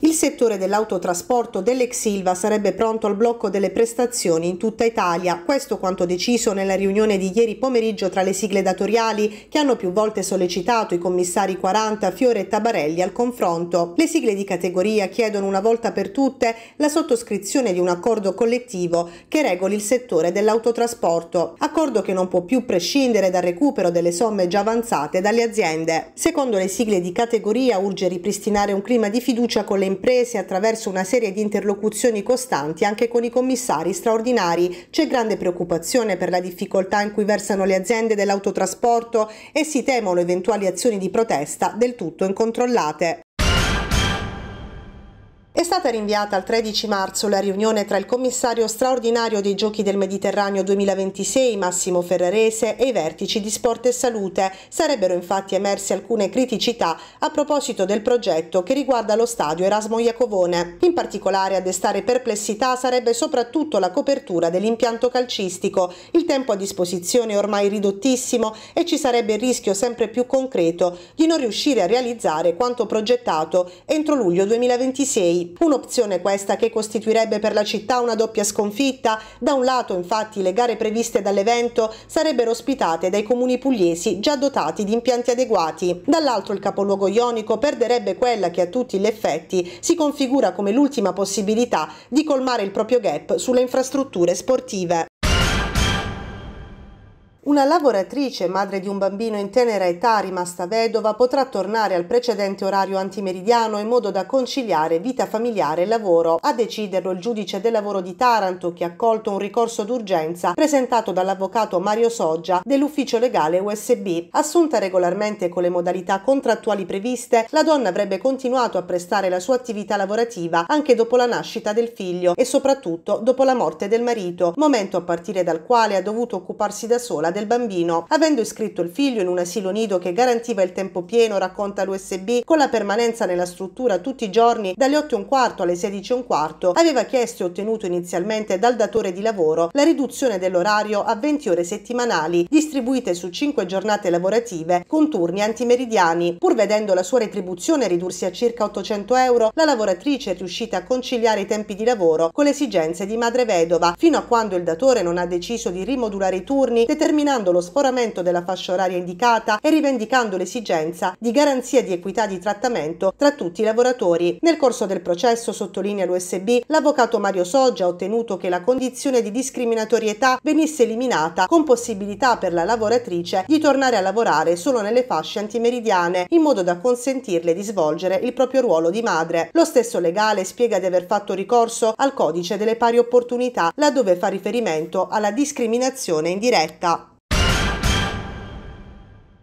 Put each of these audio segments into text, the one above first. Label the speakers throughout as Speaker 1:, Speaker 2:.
Speaker 1: Il settore dell'autotrasporto dell'ex Silva sarebbe pronto al blocco delle prestazioni in tutta Italia, questo quanto deciso nella riunione di ieri pomeriggio tra le sigle datoriali che hanno più volte sollecitato i commissari 40 Fiore e Tabarelli al confronto. Le sigle di categoria chiedono una volta per tutte la sottoscrizione di un accordo collettivo che regoli il settore dell'autotrasporto, accordo che non può più prescindere dal recupero delle somme già avanzate dalle aziende. Secondo le sigle di categoria urge ripristinare un clima di fiducia con le piccole imprese attraverso una serie di interlocuzioni costanti anche con i commissari straordinari. C'è grande preoccupazione per la difficoltà in cui versano le aziende dell'autotrasporto e si temono eventuali azioni di protesta del tutto incontrollate. È stata rinviata al 13 marzo la riunione tra il commissario straordinario dei Giochi del Mediterraneo 2026 Massimo Ferrarese e i vertici di Sport e Salute. Sarebbero infatti emerse alcune criticità a proposito del progetto che riguarda lo stadio Erasmo Iacovone. In particolare a destare perplessità sarebbe soprattutto la copertura dell'impianto calcistico. Il tempo a disposizione è ormai ridottissimo e ci sarebbe il rischio sempre più concreto di non riuscire a realizzare quanto progettato entro luglio 2026. Un'opzione questa che costituirebbe per la città una doppia sconfitta. Da un lato, infatti, le gare previste dall'evento sarebbero ospitate dai comuni pugliesi già dotati di impianti adeguati. Dall'altro, il capoluogo ionico perderebbe quella che a tutti gli effetti si configura come l'ultima possibilità di colmare il proprio gap sulle infrastrutture sportive. Una lavoratrice, madre di un bambino in tenera età rimasta vedova, potrà tornare al precedente orario antimeridiano in modo da conciliare vita familiare e lavoro. A deciderlo il giudice del lavoro di Taranto che ha accolto un ricorso d'urgenza presentato dall'avvocato Mario Soggia dell'ufficio legale USB. Assunta regolarmente con le modalità contrattuali previste, la donna avrebbe continuato a prestare la sua attività lavorativa anche dopo la nascita del figlio e soprattutto dopo la morte del marito, momento a partire dal quale ha dovuto occuparsi da sola del bambino. Avendo iscritto il figlio in un asilo nido che garantiva il tempo pieno, racconta l'USB, con la permanenza nella struttura tutti i giorni dalle 8 e un quarto alle 16 e un quarto, aveva chiesto e ottenuto inizialmente dal datore di lavoro la riduzione dell'orario a 20 ore settimanali distribuite su 5 giornate lavorative con turni antimeridiani. Pur vedendo la sua retribuzione ridursi a circa 800 euro, la lavoratrice è riuscita a conciliare i tempi di lavoro con le esigenze di madre vedova, fino a quando il datore non ha deciso di rimodulare i turni, determinando determinando lo sforamento della fascia oraria indicata e rivendicando l'esigenza di garanzia di equità di trattamento tra tutti i lavoratori. Nel corso del processo, sottolinea l'USB, l'avvocato Mario Soggia ha ottenuto che la condizione di discriminatorietà venisse eliminata con possibilità per la lavoratrice di tornare a lavorare solo nelle fasce antimeridiane, in modo da consentirle di svolgere il proprio ruolo di madre. Lo stesso legale spiega di aver fatto ricorso al codice delle pari opportunità, laddove fa riferimento alla discriminazione indiretta.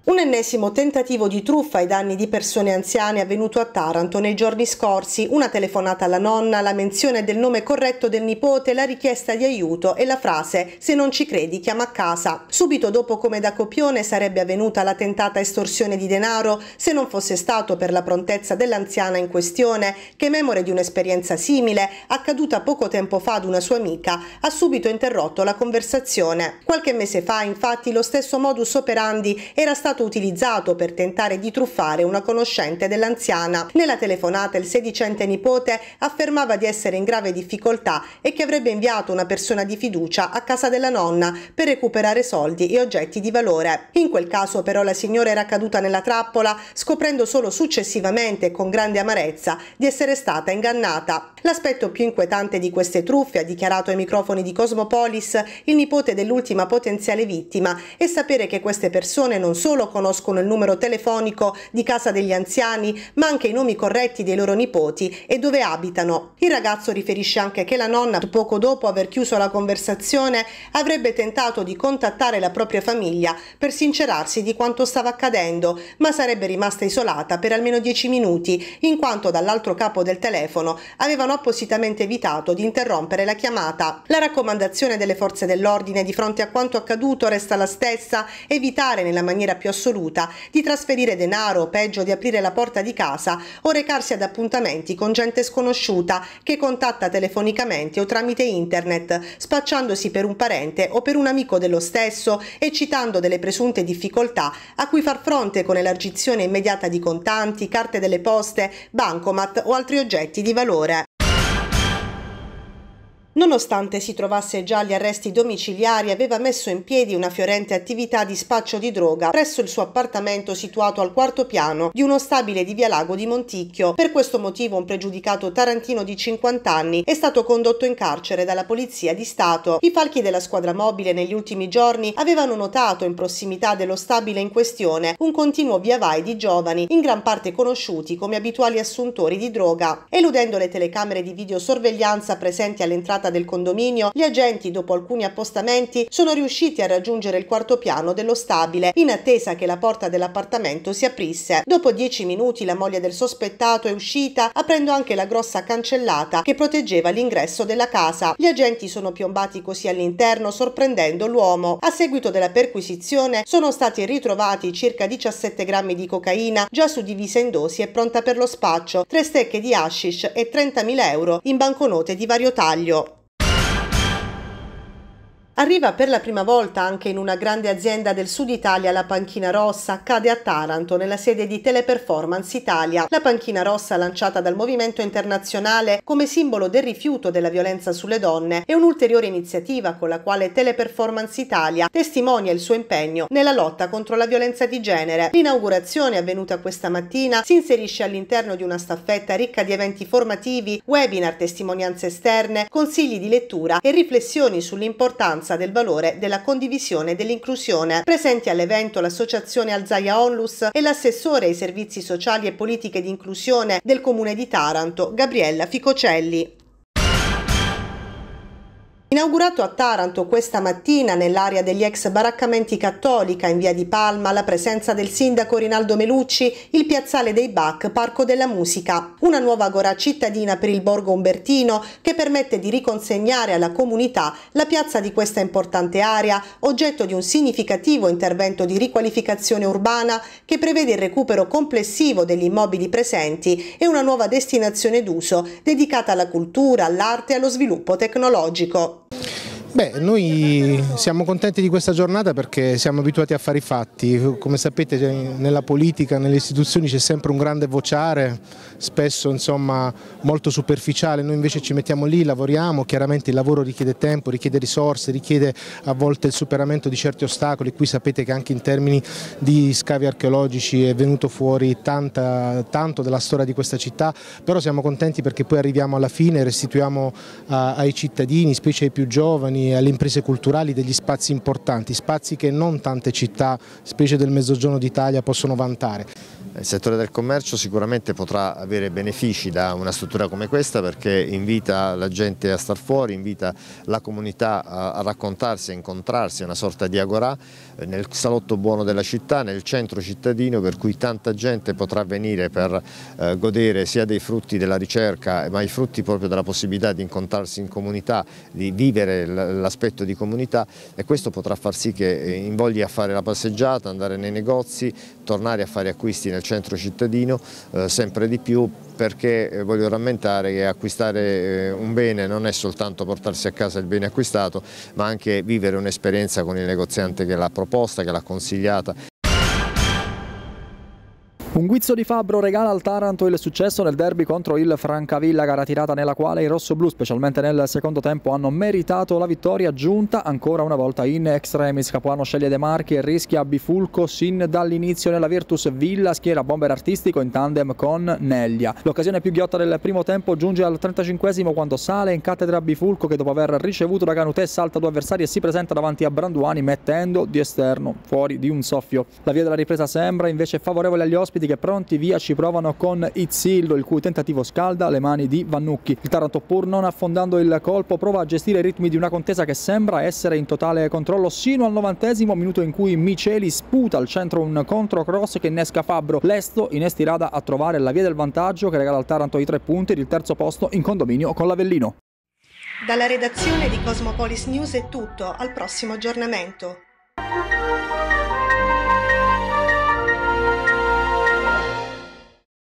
Speaker 1: Un ennesimo tentativo di truffa ai danni di persone anziane è avvenuto a Taranto nei giorni scorsi, una telefonata alla nonna, la menzione del nome corretto del nipote, la richiesta di aiuto e la frase se non ci credi chiama a casa. Subito dopo come da copione sarebbe avvenuta la tentata estorsione di denaro se non fosse stato per la prontezza dell'anziana in questione che memore di un'esperienza simile accaduta poco tempo fa ad una sua amica ha subito interrotto la conversazione. Qualche mese fa infatti lo stesso modus operandi era stato stato utilizzato per tentare di truffare una conoscente dell'anziana. Nella telefonata il sedicente nipote affermava di essere in grave difficoltà e che avrebbe inviato una persona di fiducia a casa della nonna per recuperare soldi e oggetti di valore. In quel caso però la signora era caduta nella trappola scoprendo solo successivamente con grande amarezza di essere stata ingannata. L'aspetto più inquietante di queste truffe, ha dichiarato ai microfoni di Cosmopolis il nipote dell'ultima potenziale vittima, è sapere che queste persone non solo loro conoscono il numero telefonico di casa degli anziani, ma anche i nomi corretti dei loro nipoti e dove abitano. Il ragazzo riferisce anche che la nonna, poco dopo aver chiuso la conversazione, avrebbe tentato di contattare la propria famiglia per sincerarsi di quanto stava accadendo, ma sarebbe rimasta isolata per almeno 10 minuti, in quanto dall'altro capo del telefono avevano appositamente evitato di interrompere la chiamata. La raccomandazione delle forze dell'ordine di fronte a quanto accaduto resta la stessa, evitare nella maniera più assoluta, di trasferire denaro peggio di aprire la porta di casa o recarsi ad appuntamenti con gente sconosciuta che contatta telefonicamente o tramite internet, spacciandosi per un parente o per un amico dello stesso e citando delle presunte difficoltà a cui far fronte con elargizione immediata di contanti, carte delle poste, bancomat o altri oggetti di valore. Nonostante si trovasse già agli arresti domiciliari, aveva messo in piedi una fiorente attività di spaccio di droga presso il suo appartamento situato al quarto piano di uno stabile di Via Lago di Monticchio. Per questo motivo un pregiudicato tarantino di 50 anni è stato condotto in carcere dalla Polizia di Stato. I falchi della squadra mobile negli ultimi giorni avevano notato in prossimità dello stabile in questione un continuo via vai di giovani, in gran parte conosciuti come abituali assuntori di droga. Eludendo le telecamere di videosorveglianza presenti all'entrata facciata del condominio, gli agenti, dopo alcuni appostamenti, sono riusciti a raggiungere il quarto piano dello stabile in attesa che la porta dell'appartamento si aprisse. Dopo dieci minuti la moglie del sospettato è uscita aprendo anche la grossa cancellata che proteggeva l'ingresso della casa. Gli agenti sono piombati così all'interno sorprendendo l'uomo. A seguito della perquisizione sono stati ritrovati circa 17 grammi di cocaina già suddivisa in dosi e pronta per lo spaccio, tre stecche di hashish e 30.000 euro in banconote di vario taglio. Arriva per la prima volta anche in una grande azienda del sud Italia la panchina rossa, cade a Taranto nella sede di Teleperformance Italia. La panchina rossa lanciata dal Movimento Internazionale come simbolo del rifiuto della violenza sulle donne è un'ulteriore iniziativa con la quale Teleperformance Italia testimonia il suo impegno nella lotta contro la violenza di genere. L'inaugurazione avvenuta questa mattina si inserisce all'interno di una staffetta ricca di eventi formativi, webinar, testimonianze esterne, consigli di lettura e riflessioni sull'importanza l'importanza del valore della condivisione e dell'inclusione. Presenti all'evento l'associazione Alzaia Onlus e l'assessore ai servizi sociali e politiche di inclusione del comune di Taranto, Gabriella Ficocelli. Inaugurato a Taranto questa mattina nell'area degli ex baraccamenti cattolica in via di Palma, la presenza del sindaco Rinaldo Melucci, il piazzale dei Bac, Parco della Musica, una nuova agora cittadina per il borgo umbertino che permette di riconsegnare alla comunità la piazza di questa importante area, oggetto di un significativo intervento di riqualificazione urbana che prevede il recupero complessivo degli immobili presenti e una nuova destinazione d'uso dedicata alla cultura, all'arte e allo sviluppo tecnologico.
Speaker 2: Beh, noi siamo contenti di questa giornata perché siamo abituati a fare i fatti, come sapete cioè, nella politica, nelle istituzioni c'è sempre un grande vociare, spesso insomma molto superficiale, noi invece ci mettiamo lì, lavoriamo, chiaramente il lavoro richiede tempo, richiede risorse, richiede a volte il superamento di certi ostacoli, qui sapete che anche in termini di scavi archeologici è venuto fuori tanta, tanto della storia di questa città, però siamo contenti perché poi arriviamo alla fine, restituiamo a, ai cittadini, specie ai più giovani, alle imprese culturali degli spazi importanti, spazi che non tante città, specie del mezzogiorno d'Italia, possono vantare. Il settore del commercio sicuramente potrà avere benefici da una struttura come questa perché invita la gente a star fuori, invita la comunità a raccontarsi, a incontrarsi, è una sorta di agorà eh, nel salotto buono della città, nel centro cittadino per cui tanta gente potrà venire per eh, godere sia dei frutti della ricerca ma i frutti proprio della possibilità di incontrarsi in comunità, di vivere l'aspetto di comunità e questo potrà far sì che eh, invogli a fare la passeggiata, andare nei negozi, tornare a fare acquisti nel centro cittadino eh, sempre di più perché eh, voglio rammentare che acquistare eh, un bene non è soltanto portarsi a casa il bene acquistato ma anche vivere un'esperienza con il negoziante che l'ha proposta, che l'ha consigliata un guizzo di Fabbro regala al Taranto il successo nel derby contro il Francavilla, gara tirata nella quale i rossoblù, specialmente nel secondo tempo, hanno meritato la vittoria giunta ancora una volta in extremis. Capuano sceglie De Marchi e rischia bifulco sin dall'inizio nella Virtus Villa, schiera bomber artistico in tandem con Neglia. L'occasione più ghiotta del primo tempo giunge al 35 quando sale in cattedra Bifulco che dopo aver ricevuto da Canutè salta due avversari e si presenta davanti a Branduani mettendo di esterno fuori di un soffio. La via della ripresa sembra invece favorevole agli ospiti che pronti via ci provano con Izzillo il cui tentativo scalda le mani di Vannucchi. Il Taranto pur non affondando il colpo prova a gestire i ritmi di una contesa che sembra essere in totale controllo sino al novantesimo minuto in cui Miceli sputa al centro un controcross che innesca Fabbro. Lesto in Estirada a trovare la via del vantaggio che regala al Taranto i tre punti ed il terzo posto in condominio con l'Avellino.
Speaker 1: Dalla redazione di Cosmopolis News è tutto, al prossimo aggiornamento.